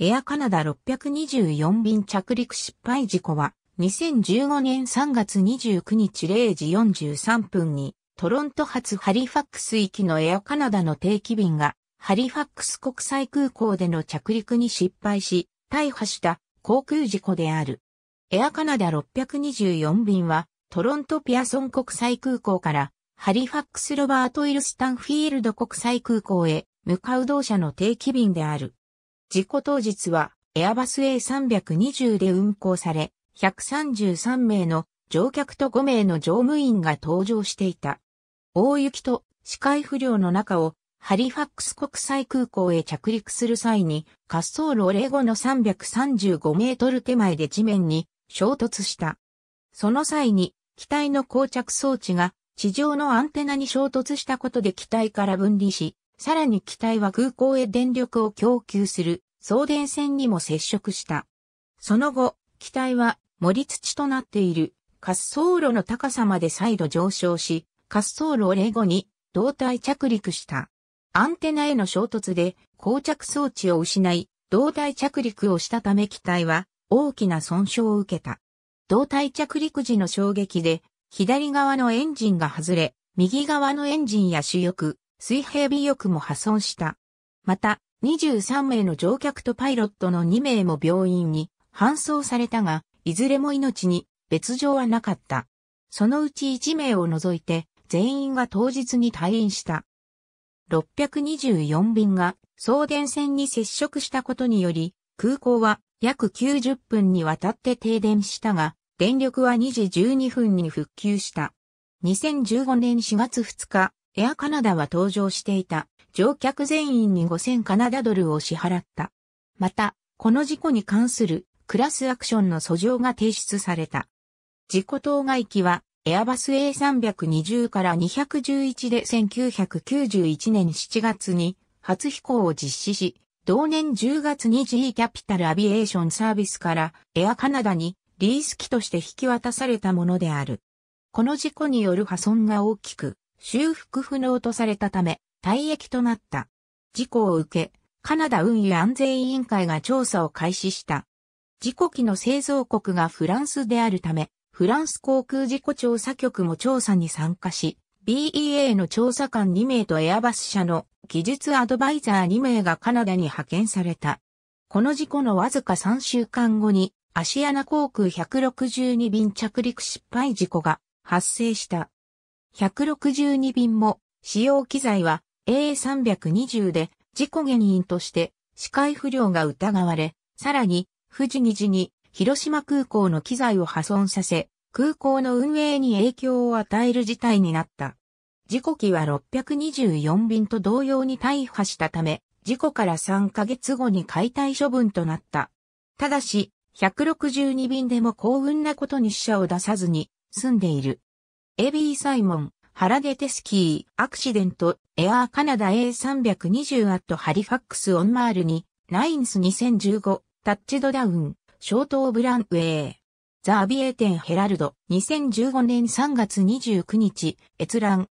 エアカナダ624便着陸失敗事故は、2015年3月29日0時43分に、トロント発ハリファックス行きのエアカナダの定期便が、ハリファックス国際空港での着陸に失敗し、大破した航空事故である。エアカナダ624便は、トロントピアソン国際空港から、ハリファックスロバート・イルスタンフィールド国際空港へ向かう同社の定期便である。事故当日は、エアバス A320 で運行され、133名の乗客と5名の乗務員が搭乗していた。大雪と視界不良の中をハリファックス国際空港へ着陸する際に滑走路レゴの335メートル手前で地面に衝突した。その際に機体の膠着装置が地上のアンテナに衝突したことで機体から分離し、さらに機体は空港へ電力を供給する送電線にも接触した。その後、機体は盛り土となっている滑走路の高さまで再度上昇し、滑走路を例後に胴体着陸した。アンテナへの衝突で膠着装置を失い、胴体着陸をしたため機体は大きな損傷を受けた。胴体着陸時の衝撃で左側のエンジンが外れ、右側のエンジンや主翼、水平尾翼も破損した。また、23名の乗客とパイロットの2名も病院に搬送されたが、いずれも命に別状はなかった。そのうち1名を除いて、全員が当日に退院した。624便が送電線に接触したことにより、空港は約90分にわたって停電したが、電力は2時12分に復旧した。2015年4月2日、エアカナダは登場していた乗客全員に5000カナダドルを支払った。また、この事故に関するクラスアクションの訴状が提出された。事故当該機は、エアバス A320 から211で1991年7月に初飛行を実施し、同年10月に GE キャピタルアビエーションサービスからエアカナダにリース機として引き渡されたものである。この事故による破損が大きく、修復不能とされたため、退役となった。事故を受け、カナダ運輸安全委員会が調査を開始した。事故機の製造国がフランスであるため、フランス航空事故調査局も調査に参加し、BEA の調査官2名とエアバス社の技術アドバイザー2名がカナダに派遣された。この事故のわずか3週間後に、アシアナ航空162便着陸失敗事故が発生した。162便も、使用機材は A320 で事故原因として視界不良が疑われ、さらに、富士2時に広島空港の機材を破損させ、空港の運営に影響を与える事態になった。事故機は624便と同様に大破したため、事故から3ヶ月後に解体処分となった。ただし、162便でも幸運なことに死者を出さずに済んでいる。エビー・サイモン、原出テスキー、アクシデント、エアーカナダ A320 アットハリファックスオンマールに、ナインス2015、タッチドダウン、ショートオブランウェイ。ザ・アビエテン・ヘラルド、2015年3月29日、閲覧。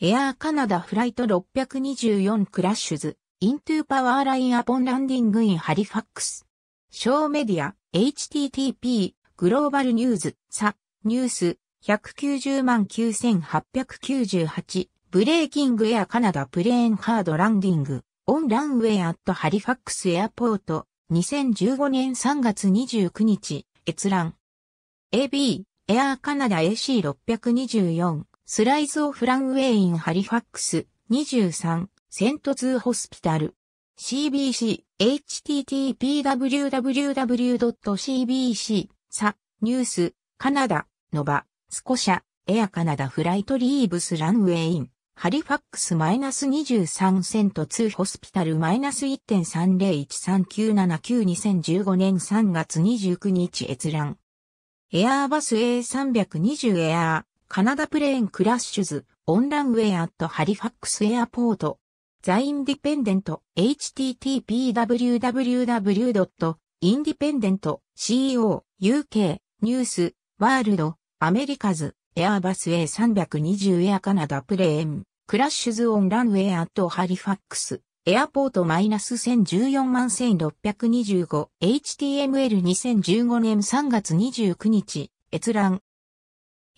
エアーカナダフライト624クラッシュズ、イントゥーパワーラインアポンランディングインハリファックス。ショーメディア、http、グローバルニューズ、サ、ニュース、190万9898、ブレーキングエアカナダプレーンハードランディング、オンランウェアアットハリファックスエアポート、2015年3月29日、閲覧。AB、エアカナダ AC624、スライズオフランウェインハリファックス、23、セントツーホスピタル。CBC、http://www.cbc、さ、ニュース、カナダ、の場。スコシャ、エアカナダフライトリーブスランウェイン、ハリファックスマイナス23セント2ホスピタルマイナス1.301397922015年3月29日閲覧。エアーバス A320 エアー、カナダプレーンクラッシュズ、オンランウェアットハリファックスエアポート。ザインディペンデント http://www.independent.co.uk ニュースワールドアメリカズ、エアーバス A320 エアカナダプレーン、クラッシュズオンランウェアとハリファックス、エアポートマイナス1014万1625、HTML2015 年3月29日、閲覧。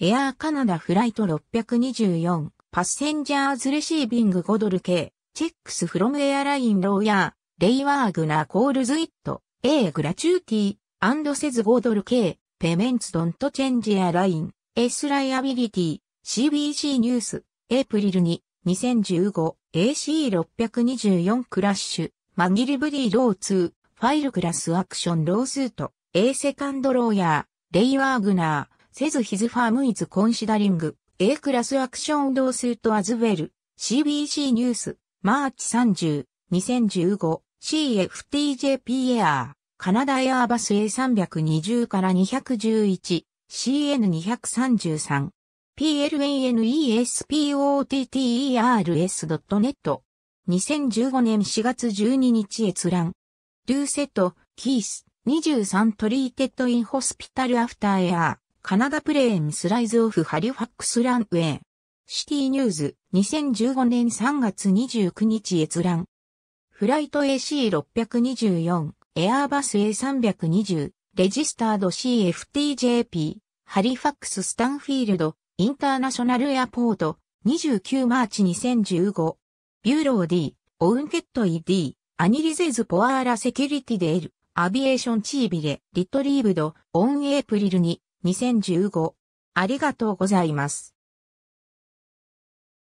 エアーカナダフライト624、パッセンジャーズレシービング5ドル系、チェックスフロムエアラインローヤー、レイワーグナーコールズイット、A グラチューティー、アンドセズ5ドル系、Payments Don't Change a アビ l i n e S Liability CBC ニュースエイプリルに 2015AC624 クラッシュマギリブディロー2ファイルクラスアクションロースート A セカンドローヤーレイワーグナーセズヒズファームイズコンシダリング A クラスアクションロースートアズウェル CBC ニュースマーチ30 2015CFTJP エアーカナダエアバス A320 から211、CN233、plnespotterers.net a。2015年4月12日閲覧。ルーセット、キース、23トリーテッドインホスピタルアフターエアー、カナダプレーンスライズオフハリファックスランウェイ。シティニューズ、2015年3月29日閲覧。フライト AC624。エアーバス A320、レジスタード CFTJP、ハリファックススタンフィールド、インターナショナルエアポート、29マーチ2015。ビューロー D、オウンケット ED、アニリゼズポアーラセキュリティデール、アビエーションチービレ、リトリーブド、オンエイプリルに、2015。ありがとうございます。